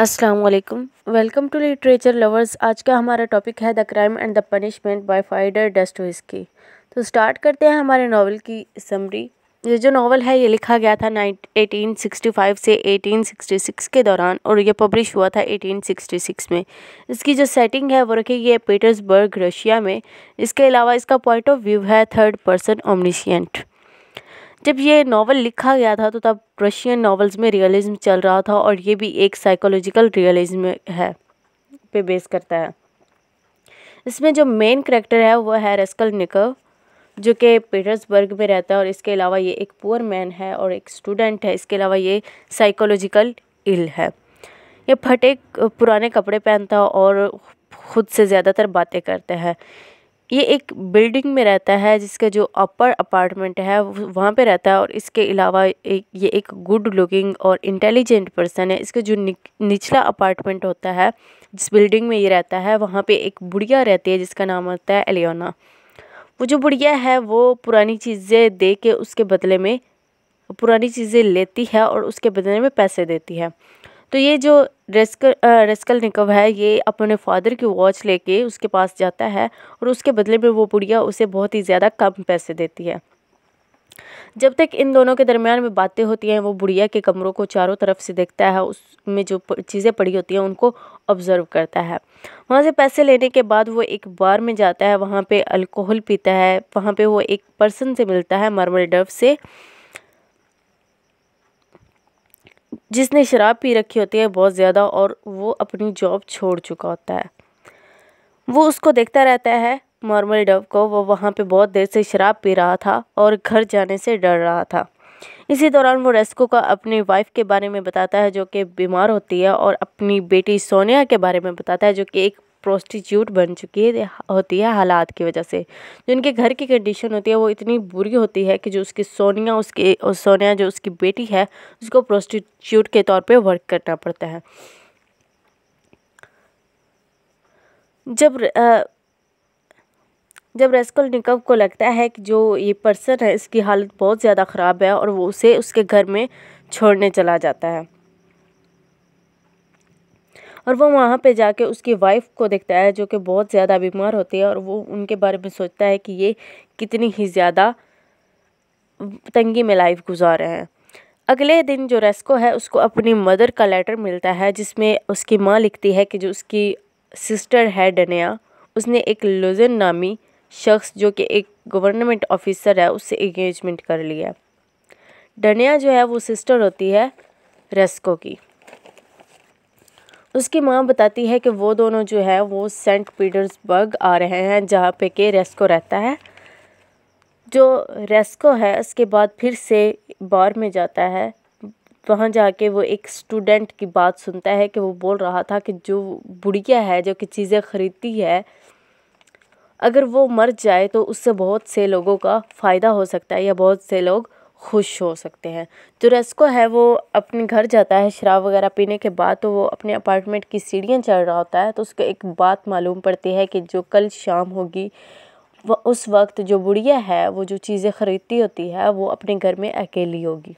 Aslam welcome to literature lovers आज का हमारा टॉपिक है the crime and the punishment by Fyodor विस्की तो स्टार्ट करते हैं हमारे नावल की समरी ये जो नावल है ये लिखा गया था एटीन सिक्सटी फाइव से एटीन सिक्सटी सिक्स के दौरान और ये पब्लिश हुआ था एटीन सिक्सटी सिक्स में इसकी जो सेटिंग है वो रखी गई है पीटर्सबर्ग रशिया में इसके अलावा इसका पॉइंट ऑफ व्यू है थर्ड पर्सन ओमनीशियंट जब ये नावल लिखा गया था तो तब रशियन नावल्स में रियलिज्म चल रहा था और ये भी एक साइकोलॉजिकल रियलिज्म है पे बेस करता है इसमें जो मेन करेक्टर है वो है रेस्कल निकव जो कि पीटर्सबर्ग में रहता है और इसके अलावा ये एक पुअर मैन है और एक स्टूडेंट है इसके अलावा ये साइकोलॉजिकल इल है ये फटे पुराने कपड़े पहनता और ख़ुद से ज़्यादातर बातें करते हैं ये एक बिल्डिंग में रहता है जिसका जो अपर अपार्टमेंट है वहाँ पे रहता है और इसके अलावा एक ये एक गुड लुकिंग और इंटेलिजेंट पर्सन है इसका जो निचला अपार्टमेंट होता है जिस बिल्डिंग में ये रहता है वहाँ पे एक बुढ़िया रहती है जिसका नाम होता है एलियोना वो जो बुढ़िया है वो पुरानी चीज़ें दे के उसके बदले में पुरानी चीज़ें लेती है और उसके बदले में पैसे देती है तो ये जो रेस्कल रेस्कल निकव है ये अपने फादर की वॉच लेके उसके पास जाता है और उसके बदले में वो बुढ़िया उसे बहुत ही ज़्यादा कम पैसे देती है जब तक इन दोनों के दरमियान में बातें होती हैं वो बुढ़िया के कमरों को चारों तरफ से देखता है उसमें जो चीज़ें पड़ी होती हैं उनको ऑब्ज़र्व करता है वहाँ से पैसे लेने के बाद वो एक बार में जाता है वहाँ पे अल्कोहल पीता है वहाँ पे वो एक पर्सन से मिलता है मर्मल डव से जिसने शराब पी रखी होती है बहुत ज़्यादा और वो अपनी जॉब छोड़ चुका होता है वो उसको देखता रहता है मॉर्मल डव को वो वहाँ पे बहुत देर से शराब पी रहा था और घर जाने से डर रहा था इसी दौरान वो रेस्को का अपनी वाइफ के बारे में बताता है जो कि बीमार होती है और अपनी बेटी सोनिया के बारे में बताता है जो कि एक प्रोस्टिट्यूट बन चुकी है होती है हालात की वजह से जो इनके घर की कंडीशन होती है वो इतनी बुरी होती है कि जो उसकी सोनिया उसकी सोनिया जो उसकी बेटी है उसको प्रोस्टिट्यूट के तौर पे वर्क करना पड़ता है जब आ, जब रेस्कल निकव को लगता है कि जो ये पर्सन है इसकी हालत बहुत ज़्यादा ख़राब है और वो उसे उसके घर में छोड़ने चला जाता है और वो वहाँ पे जाके उसकी वाइफ को देखता है जो कि बहुत ज़्यादा बीमार होती है और वो उनके बारे में सोचता है कि ये कितनी ही ज़्यादा तंगी में लाइफ गुजार रहे हैं अगले दिन जो रेस्को है उसको अपनी मदर का लेटर मिलता है जिसमें उसकी माँ लिखती है कि जो उसकी सिस्टर है डनिया उसने एक लुजन नामी शख्स जो कि एक गवर्नमेंट ऑफिसर है उससे एंगेजमेंट कर लिया डनिया जो है वो सिस्टर होती है रेस्को की उसकी माँ बताती है कि वो दोनों जो है वो सेंट पीटर्सबर्ग आ रहे हैं जहाँ पे के रेस्को रहता है जो रेस्को है उसके बाद फिर से बार में जाता है वहाँ जाके वो एक स्टूडेंट की बात सुनता है कि वो बोल रहा था कि जो बुढ़िया है जो कि चीज़ें ख़रीदती है अगर वो मर जाए तो उससे बहुत से लोगों का फ़ायदा हो सकता है या बहुत से लोग खुश हो सकते हैं जो रेस्को है वो अपने घर जाता है शराब वगैरह पीने के बाद तो वो अपने अपार्टमेंट की सीढ़ियाँ चढ़ रहा होता है तो उसको एक बात मालूम पड़ती है कि जो कल शाम होगी वह उस वक्त जो बुढ़िया है वो जो चीज़ें ख़रीदती होती है वो अपने घर में अकेली होगी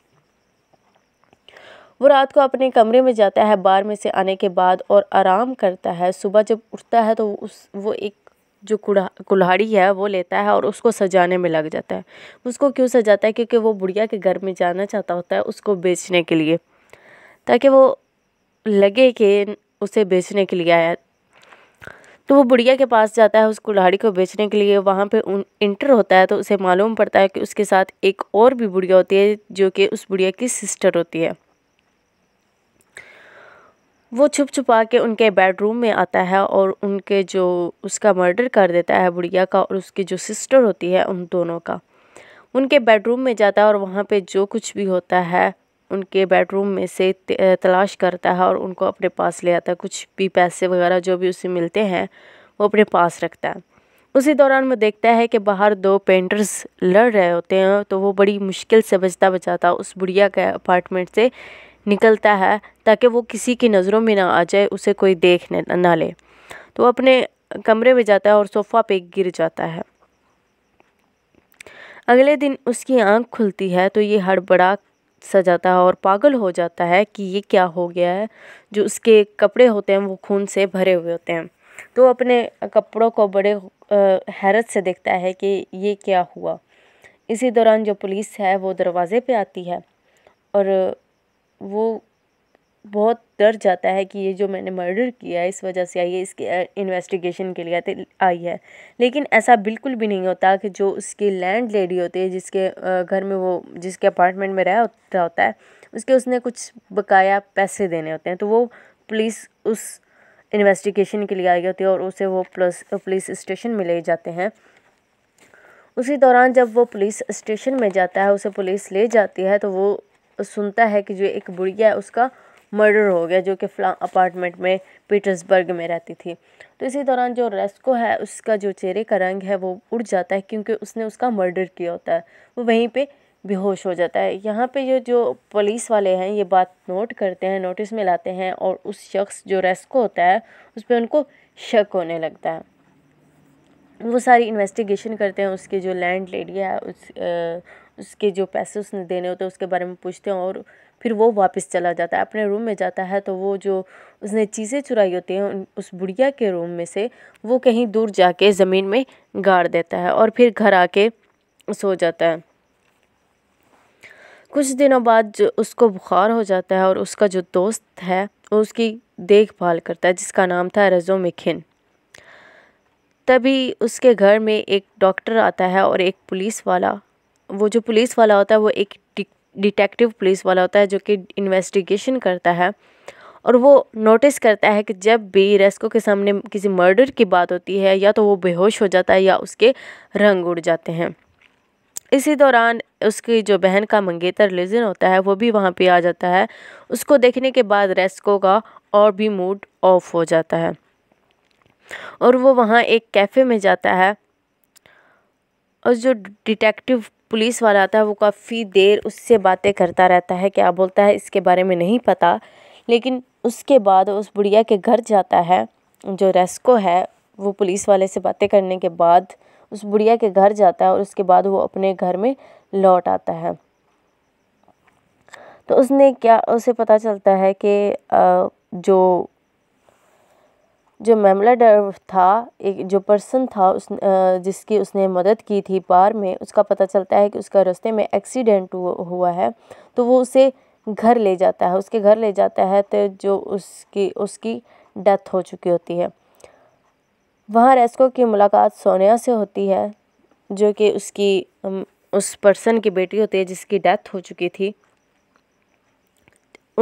वो रात को अपने कमरे में जाता है बार में से आने के बाद और आराम करता है सुबह जब उठता है तो उस वो एक जो कुड़ा कुल्हाड़ी है वो लेता है और उसको सजाने में लग जाता है उसको क्यों सजाता है क्योंकि वो बुढ़िया के घर में जाना चाहता होता है उसको बेचने के लिए ताकि वो लगे कि उसे बेचने के लिए आया तो वो बुढ़िया के पास जाता है उस कुल्हाड़ी को बेचने के लिए वहाँ पे उन इंटर होता है तो उसे मालूम पड़ता है कि उसके साथ एक और भी बुढ़िया होती है जो कि उस बुढ़िया की सिस्टर होती है वो छुप छुपा के उनके बेडरूम में आता है और उनके जो उसका मर्डर कर देता है बुढ़िया का और उसकी जो सिस्टर होती है उन दोनों का उनके बेडरूम में जाता है और वहाँ पे जो कुछ भी होता है उनके बेडरूम में से तलाश करता है और उनको अपने पास ले आता है कुछ भी पैसे वगैरह जो भी उसे मिलते हैं वो अपने पास रखता है उसी दौरान वो देखता है कि बाहर दो पेंटर्स लड़ रहे होते हैं तो वो बड़ी मुश्किल से बचता बचाता उस बुढ़िया के अपार्टमेंट से निकलता है ताकि वो किसी की नज़रों में ना आ जाए उसे कोई देख ना ले तो वो अपने कमरे में जाता है और सोफ़ा पे गिर जाता है अगले दिन उसकी आंख खुलती है तो ये हड़बड़ा सा जाता है और पागल हो जाता है कि ये क्या हो गया है जो उसके कपड़े होते हैं वो खून से भरे हुए होते हैं तो अपने कपड़ों को बड़े हैरत से देखता है कि ये क्या हुआ इसी दौरान जो पुलिस है वो दरवाज़े पे आती है और वो बहुत डर जाता है कि ये जो मैंने मर्डर किया है इस वजह से आई है इसके इन्वेस्टिगेशन के लिए आई है लेकिन ऐसा बिल्कुल भी नहीं होता कि जो उसकी लैंड लेडी होती है जिसके घर में वो जिसके अपार्टमेंट में रह रहा होता है उसके उसने कुछ बकाया पैसे देने होते हैं तो वो पुलिस उस इन्वेस्टिगेशन के लिए आई होती है और उसे वो प्लस पुलिस स्टेशन में ले जाते हैं उसी दौरान जब वो पुलिस स्टेशन में जाता है उसे पुलिस ले जाती है तो वो सुनता है कि जो एक बुढ़िया है उसका मर्डर हो गया जो कि फ्ला अपार्टमेंट में पीटर्सबर्ग में रहती थी तो इसी दौरान जो रेस्को है उसका जो चेहरे का रंग है वो उड़ जाता है क्योंकि उसने उसका मर्डर किया होता है वो वहीं पे बेहोश हो जाता है यहाँ पे ये जो पुलिस वाले हैं ये बात नोट करते हैं नोटिस में लाते हैं और उस शख्स जो रेस्को होता है उस पर उनको शक होने लगता है वो सारी इन्वेस्टिगेशन करते हैं उसके जो लैंड लेडी है उस उसके जो पैसे उसने देने होते हैं उसके बारे में पूछते हैं और फिर वो वापस चला जाता है अपने रूम में जाता है तो वो जो उसने चीज़ें चुराई होती हैं उस बुढ़िया के रूम में से वो कहीं दूर जाके ज़मीन में गाड़ देता है और फिर घर आके सो जाता है कुछ दिनों बाद जो उसको बुखार हो जाता है और उसका जो दोस्त है वो उसकी देखभाल करता है जिसका नाम था रजो मिखिन तभी उसके घर में एक डॉक्टर आता है और एक पुलिस वाला वो जो पुलिस वाला होता है वो एक डिटेक्टिव पुलिस वाला होता है जो कि इन्वेस्टिगेशन करता है और वो नोटिस करता है कि जब भी रेस्को के सामने किसी मर्डर की बात होती है या तो वो बेहोश हो जाता है या उसके रंग उड़ जाते हैं इसी दौरान उसकी जो बहन का मंगेतर लिजन होता है वो भी वहाँ पे आ जाता है उसको देखने के बाद रेस्को का और भी मूड ऑफ हो जाता है और वो वहाँ एक कैफ़े में जाता है और जो डिटेक्टिव पुलिस वाला आता है वो काफ़ी देर उससे बातें करता रहता है क्या बोलता है इसके बारे में नहीं पता लेकिन उसके बाद उस बुढ़िया के घर जाता है जो रेस्को है वो पुलिस वाले से बातें करने के बाद उस बुढ़िया के घर जाता है और उसके बाद वो अपने घर में लौट आता है तो उसने क्या उसे पता चलता है कि जो जो डर था एक जो पर्सन था उस जिसकी उसने मदद की थी बार में उसका पता चलता है कि उसका रास्ते में एक्सीडेंट हुआ है तो वो उसे घर ले जाता है उसके घर ले जाता है तो जो उसकी उसकी डेथ हो चुकी होती है वहाँ रेस्को की मुलाकात सोनिया से होती है जो कि उसकी उस पर्सन की बेटी होती है जिसकी डेथ हो चुकी थी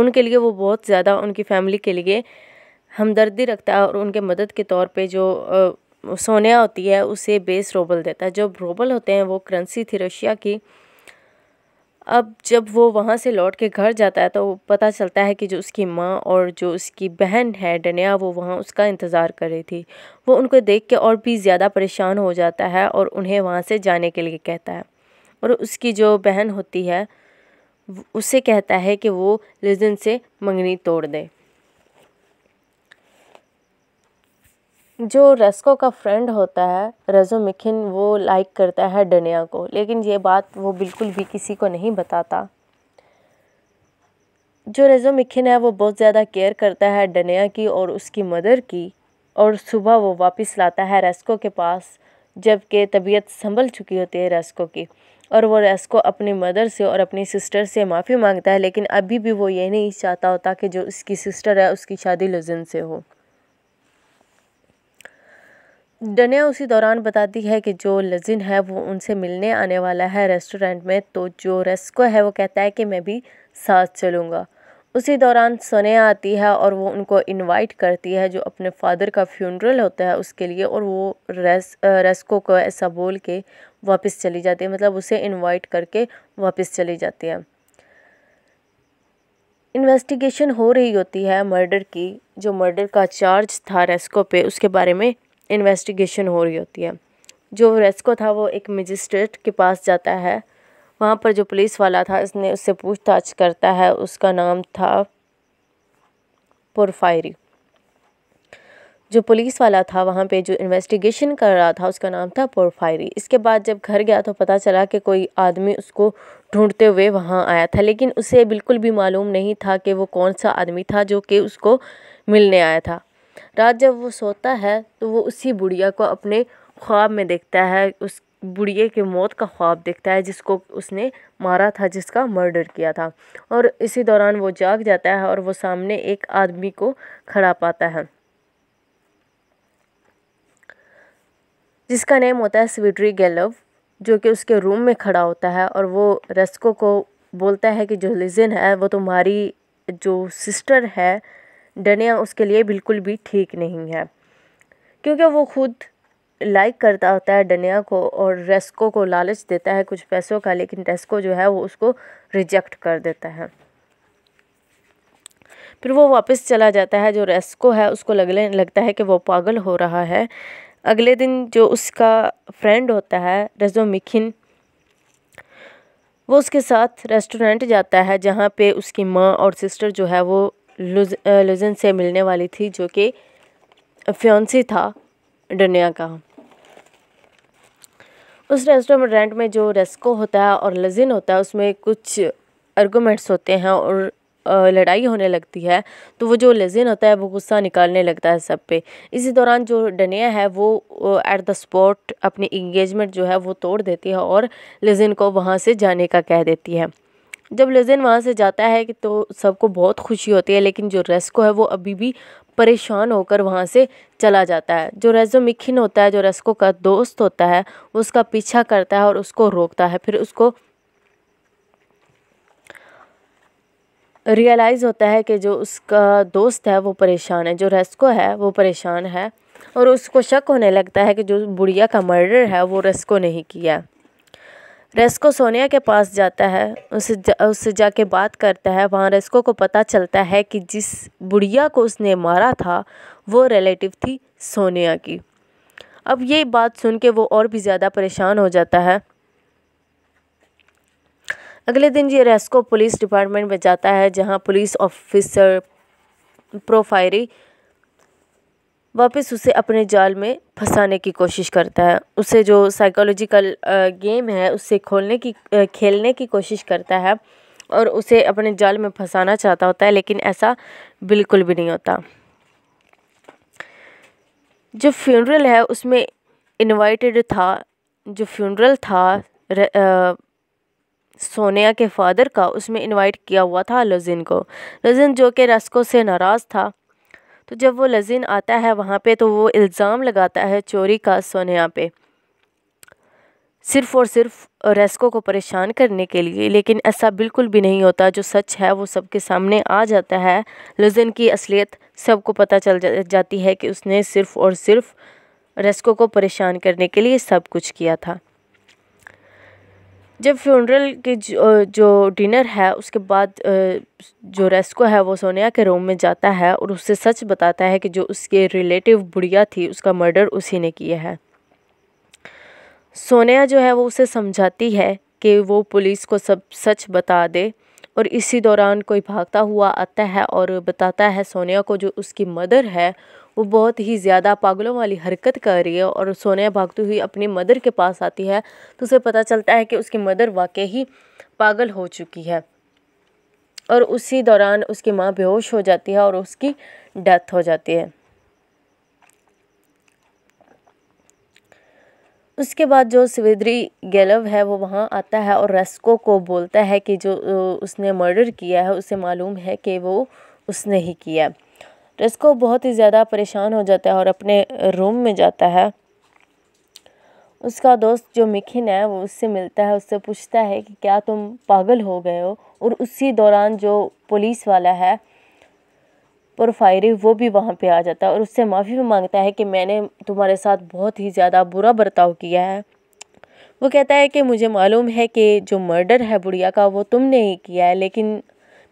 उनके लिए वो बहुत ज़्यादा उनकी फैमिली के लिए हमदर्दी रखता है और उनके मदद के तौर पे जो सोनिया होती है उसे बेस रोबल देता है जो रोबल होते हैं वो करेंसी थी रशिया की अब जब वो वहाँ से लौट के घर जाता है तो पता चलता है कि जो उसकी माँ और जो उसकी बहन है डनिया वो वहाँ उसका इंतज़ार कर रही थी वो उनको देख के और भी ज़्यादा परेशान हो जाता है और उन्हें वहाँ से जाने के लिए कहता है और उसकी जो बहन होती है उसे कहता है कि वो लिजन से मंगनी तोड़ दे जो रेस्को का फ्रेंड होता है मिखिन वो लाइक करता है डनिया को लेकिन ये बात वो बिल्कुल भी किसी को नहीं बताता जो मिखिन है वो बहुत ज़्यादा केयर करता है डनिया की और उसकी मदर की और सुबह वो वापस लाता है रेस्को के पास जबकि तबीयत संभल चुकी होती है रेस्को की और वो रेस्को अपनी मदर से और अपनी सिस्टर से माफ़ी मांगता है लेकिन अभी भी वो ये नहीं चाहता होता कि जो उसकी सिस्टर है उसकी शादी लजन से हो डनिया उसी दौरान बताती है कि जो लजिन है वो उनसे मिलने आने वाला है रेस्टोरेंट में तो जो रेस्को है वो कहता है कि मैं भी साथ चलूँगा उसी दौरान सने आती है और वो उनको इनवाइट करती है जो अपने फादर का फ्यूनरल होता है उसके लिए और वो रेस रेस्को को ऐसा बोल के वापस चली जाती है मतलब उसे इनवाइट करके वापस चली जाती है इन्वेस्टिगेशन हो रही होती है मर्डर की जो मर्डर का चार्ज था रेस्को पे उसके बारे में इन्वेस्टिगेशन हो रही होती है जो रेस्को था वो एक मजिस्ट्रेट के पास जाता है वहाँ पर जो पुलिस वाला था इसने उससे पूछताछ करता है उसका नाम था पुरफायरी जो पुलिस वाला था वहाँ पे जो इन्वेस्टिगेशन कर रहा था उसका नाम था पोरफायरी इसके बाद जब घर गया तो पता चला कि कोई आदमी उसको ढूंढते हुए वहाँ आया था लेकिन उसे बिल्कुल भी मालूम नहीं था कि वो कौन सा आदमी था जो कि उसको मिलने आया था रात जब वो सोता है तो वो उसी बुढ़िया को अपने ख्वाब में देखता है उस बुढ़िया के मौत का ख्वाब देखता है जिसको उसने मारा था जिसका मर्डर किया था और इसी दौरान वो जाग जाता है और वो सामने एक आदमी को खड़ा पाता है जिसका नेम होता है स्वीटरी गैलव जो कि उसके रूम में खड़ा होता है और वो रेस्को को बोलता है कि जो लिजन है वो तुम्हारी जो सिस्टर है डने उसके लिए बिल्कुल भी ठीक नहीं है क्योंकि वो खुद लाइक करता होता है डनिया को और रेस्को को लालच देता है कुछ पैसों का लेकिन रेस्को जो है वो उसको रिजेक्ट कर देता है फिर वो वापस चला जाता है जो रेस्को है उसको लगने लगता है कि वो पागल हो रहा है अगले दिन जो उसका फ्रेंड होता है रजो मिखिन वो उसके साथ रेस्टोरेंट जाता है जहाँ पे उसकी माँ और सिस्टर जो है वो लुजन से मिलने वाली थी जो कि फ्योंसी था डनिया का उस रेस्टोरेंट में जो रेस्को होता है और लजिन होता है उसमें कुछ आर्गूमेंट्स होते हैं और लड़ाई होने लगती है तो वो जो लजिन होता है वो गुस्सा निकालने लगता है सब पे इसी दौरान जो डनिया है वो एट द स्पॉट अपनी इंगेजमेंट जो है वो तोड़ देती है और लजिन को वहाँ से जाने का कह देती है जब लजन वहाँ से जाता है कि तो सबको बहुत खुशी होती है लेकिन जो रेस्को है वो अभी भी परेशान होकर वहाँ से चला जाता है जो रेजो मिखिन होता है जो रेस्को का दोस्त होता है उसका पीछा करता है और उसको रोकता है फिर उसको रियलाइज़ होता है कि जो उसका दोस्त है वो परेशान है जो रेस्को है वो परेशान है और उसको शक होने लगता है कि जो बुढ़िया का मर्डर है वो रेस्को नहीं किया रेस्को सोनिया के पास जाता है उसे जा, उससे जाके बात करता है वहाँ रेस्को को पता चलता है कि जिस बुढ़िया को उसने मारा था वो रिलेटिव थी सोनिया की अब ये बात सुन के वो और भी ज़्यादा परेशान हो जाता है अगले दिन ये रेस्को पुलिस डिपार्टमेंट में जाता है जहाँ पुलिस ऑफिसर प्रोफायरी वापस उसे अपने जाल में फंसाने की कोशिश करता है उसे जो साइकोलॉजिकल गेम है उससे खोलने की खेलने की कोशिश करता है और उसे अपने जाल में फंसाना चाहता होता है लेकिन ऐसा बिल्कुल भी नहीं होता जो फ्यूनरल है उसमें इनवाइटेड था जो फ्यूनरल था आ, सोनिया के फादर का उसमें इनवाइट किया हुआ था लजिन को लजिन जो कि रस्को से नाराज़ था तो जब वो लज़ीन आता है वहाँ पे तो वो इल्ज़ाम लगाता है चोरी का सोनिया पे सिर्फ़ और सिर्फ रेस्को को परेशान करने के लिए लेकिन ऐसा बिल्कुल भी नहीं होता जो सच है वो सबके सामने आ जाता है लजन की असलियत सबको पता चल जाती है कि उसने सिर्फ़ और सिर्फ रेस्को को परेशान करने के लिए सब कुछ किया था जब फ्यूनरल के जो, जो डिनर है उसके बाद जो रेस्को है वो सोनिया के रूम में जाता है और उससे सच बताता है कि जो उसके रिलेटिव बुढ़िया थी उसका मर्डर उसी ने किया है सोनिया जो है वो उसे समझाती है कि वो पुलिस को सब सच बता दे और इसी दौरान कोई भागता हुआ आता है और बताता है सोनिया को जो उसकी मदर है वो बहुत ही ज़्यादा पागलों वाली हरकत कर रही है और सोनिया भागती हुई अपनी मदर के पास आती है तो उसे पता चलता है कि उसकी मदर वाकई ही पागल हो चुकी है और उसी दौरान उसकी माँ बेहोश हो जाती है और उसकी डेथ हो जाती है उसके बाद जो स्वेदरी गैलव है वो वहाँ आता है और रेस्को को बोलता है कि जो उसने मर्डर किया है उसे मालूम है कि वो उसने ही किया है तो इसको बहुत ही ज़्यादा परेशान हो जाता है और अपने रूम में जाता है उसका दोस्त जो मिखिन है वो उससे मिलता है उससे पूछता है कि क्या तुम पागल हो गए हो और उसी दौरान जो पुलिस वाला है प्रोफायरी वो भी वहाँ पे आ जाता है और उससे माफ़ी भी मांगता है कि मैंने तुम्हारे साथ बहुत ही ज़्यादा बुरा बर्ताव किया है वो कहता है कि मुझे मालूम है कि जो मर्डर है बुढ़िया का वो तुमने ही किया है लेकिन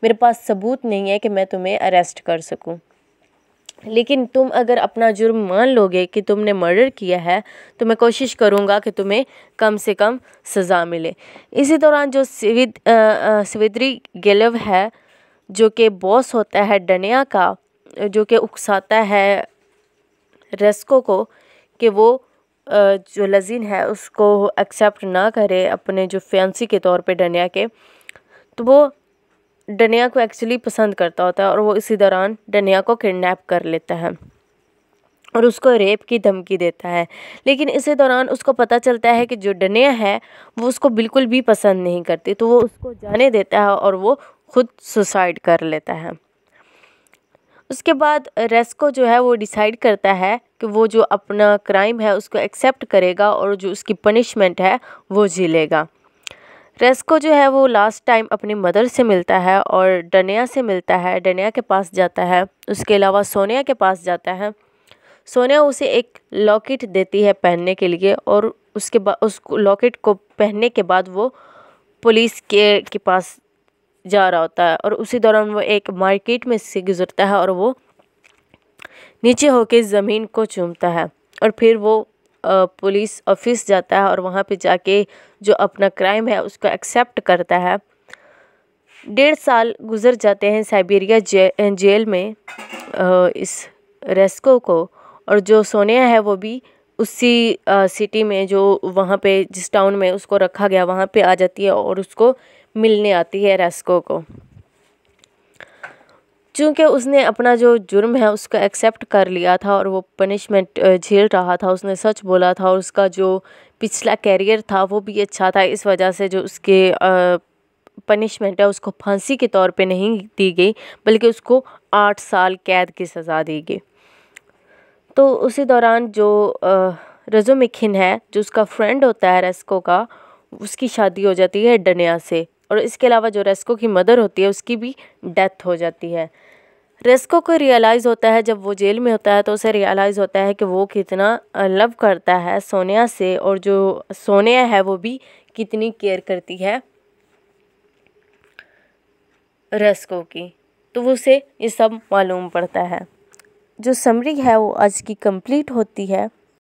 मेरे पास सबूत नहीं है कि मैं तुम्हें अरेस्ट कर सकूँ लेकिन तुम अगर अपना जुर्म मान लोगे कि तुमने मर्डर किया है तो मैं कोशिश करूँगा कि तुम्हें कम से कम सज़ा मिले इसी दौरान जो स्विद स्विद्री गेलव है जो कि बॉस होता है डनिया का जो कि उकसाता है रेस्को को कि वो जो लजीन है उसको एक्सेप्ट ना करे अपने जो फैंसी के तौर पे डनिया के तो वो डनिया को एक्चुअली पसंद करता होता है और वो इसी दौरान डनिया को किडनैप कर लेता है और उसको रेप की धमकी देता है लेकिन इसी दौरान उसको पता चलता है कि जो डनिया है वो उसको बिल्कुल भी पसंद नहीं करती तो वो उसको जाने देता है और वो खुद सुसाइड कर लेता है उसके बाद रेस्को जो है वो डिसाइड करता है कि वो जो अपना क्राइम है उसको एक्सेप्ट करेगा और जो उसकी पनिशमेंट है वो झीलेगा रेस्को जो है वो लास्ट टाइम अपनी मदर से मिलता है और डनिया से मिलता है डनिया के पास जाता है उसके अलावा सोनिया के पास जाता है सोनिया उसे एक लॉकेट देती है पहनने के लिए और उसके बाद उस लॉकेट को पहनने के बाद वो पुलिस के के पास जा रहा होता है और उसी दौरान वो एक मार्केट में से गुजरता है और वो नीचे होके ज़मीन को चूमता है और फिर वो पुलिस ऑफिस जाता है और वहाँ पे जाके जो अपना क्राइम है उसको एक्सेप्ट करता है डेढ़ साल गुजर जाते हैं साइबेरिया जे, जेल में इस रेस्को को और जो सोनिया है वो भी उसी सिटी में जो वहाँ पे जिस टाउन में उसको रखा गया वहाँ पे आ जाती है और उसको मिलने आती है रेस्को को चूँकि उसने अपना जो जुर्म है उसको एक्सेप्ट कर लिया था और वो पनिशमेंट झेल रहा था उसने सच बोला था और उसका जो पिछला कैरियर था वो भी अच्छा था इस वजह से जो उसके पनिशमेंट है उसको फांसी के तौर पे नहीं दी गई बल्कि उसको आठ साल कैद की सज़ा दी गई तो उसी दौरान जो रजो मखिन है जो उसका फ्रेंड होता है रेस्को का उसकी शादी हो जाती है डनिया से और इसके अलावा जो रेस्को की मदर होती है उसकी भी डेथ हो जाती है रेस्को को रियलाइज़ होता है जब वो जेल में होता है तो उसे रियलाइज़ होता है कि वो कितना लव करता है सोनिया से और जो सोनिया है वो भी कितनी केयर करती है रेस्को की तो वो उसे ये सब मालूम पड़ता है जो समरी है वो आज की कंप्लीट होती है